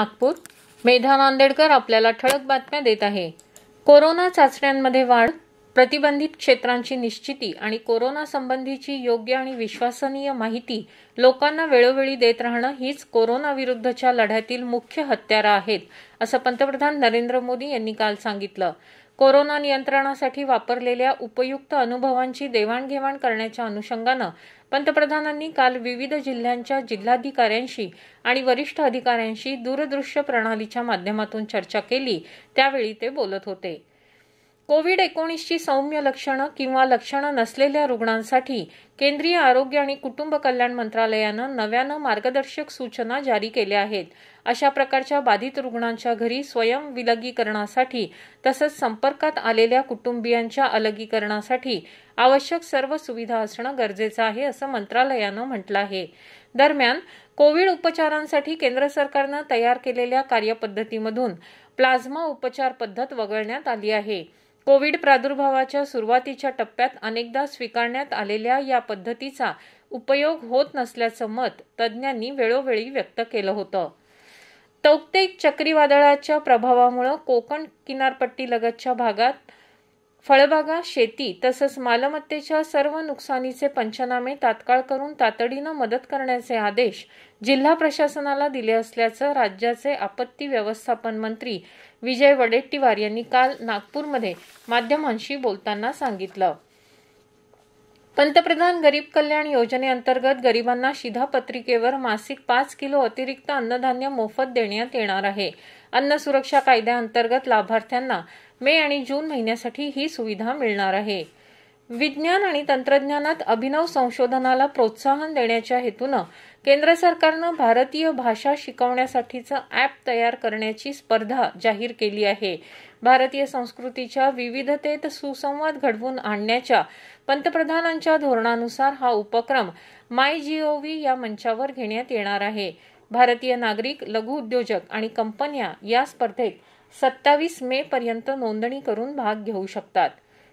नागपूर मेधा नांदेडकर आपल्याला ठळक बातम्या देत आहे कोरोना चाचण्यांमध्ये वाढ प्रतिबंधित क्षेत्रांची निश्चिती आणि कोरोना संबंधीची योग्य आणि विश्वसनीय माहिती लोकांना वेळोवेळी देत राहणं हीच कोरोनाविरुद्धच्या लढ्यातील मुख्य हत्यारा आहेत असं पंतप्रधान नरेंद्र मोदी यांनी काल सांगितलं कोरोना नियंत्रणासाठी वापरलेल्या उपयुक्त अनुभवांची देवाणघेवाण करण्याच्या अनुषंगानं पंतप्रधानांनी काल विविध जिल्ह्यांच्या जिल्हाधिकाऱ्यांशी आणि वरिष्ठ अधिकाऱ्यांशी दूरदृश्य प्रणालीच्या माध्यमातून चर्चा केली त्यावेळी ते बोलत होते कोविड एकोणीसची सौम्य लक्षणं किंवा लक्षणं नसलेल्या रुग्णांसाठी केंद्रीय आरोग्य आणि कुटुंब कल्याण मंत्रालयानं नव्यानं मार्गदर्शक सूचना जारी केल्या आहेत अशा प्रकारच्या बाधित रुग्णांच्या घरी स्वयं विलगीकरणासाठी तसंच संपर्कात आलेल्या कुटुंबियांच्या अलगीकरणासाठी आवश्यक सर्व सुविधा असणं गरजेचं आहे असं मंत्रालयानं म्हटलं आहे दरम्यान कोविड उपचारांसाठी केंद्र सरकारनं तयार केलेल्या कार्यपद्धतीमधून प्लाझ्मा उपचार पद्धत वगळण्यात आली आहे कोविड प्रादुर्भावाच्या सुरुवातीच्या टप्प्यात अनेकदा स्वीकारण्यात आलेल्या या पद्धतीचा उपयोग होत नसल्याचं मत तज्ज्ञांनी वेळोवेळी व्यक्त केलं होतं तौक्ते चक्रीवादळाच्या प्रभावामुळे कोकण किनारपट्टीलगतच्या भागात फळबागा शेती तसंच मालमत्तेच्या सर्व नुकसानीचे पंचनामे तात्काळ करून तातडीनं मदत करण्याचे आदेश जिल्हा प्रशासनाला दिले असल्याचं राज्याचे आपत्ती व्यवस्थापन मंत्री विजय वडेट्टीवार यांनी काल नागपूरमध्ये माध्यमांशी बोलताना सांगितलं पंतप्रधान गरीब कल्याण योजनेअंतर्गत गरिबांना शिधापत्रिकेवर मासिक पाच किलो अतिरिक्त अन्नधान्य मोफत देण्यात येणार आहे अन्न सुरक्षा कायद्याअंतर्गत लाभार्थ्यांना मे आणि जून महिन्यासाठी ही सुविधा मिळणार आहे विज्ञान आणि तंत्रज्ञानात अभिनव संशोधनाला प्रोत्साहन देण्याच्या हेतूनं केंद्र सरकारनं भारतीय भाषा शिकवण्यासाठीचं ॲप तयार करण्याची स्पर्धा जाहीर केली आहे भारतीय संस्कृतीच्या विविधतेत सुसंवाद घडवून आणण्याच्या पंतप्रधानांच्या धोरणानुसार हा उपक्रम माय जीओव्ही या मंचावर घेण्यात येणार आहे भारतीय नागरिक लघु उद्योजक आणि कंपन्या या स्पर्धेत सत्तावीस मे पर्यंत नोंदणी करून भाग घेऊ शकतात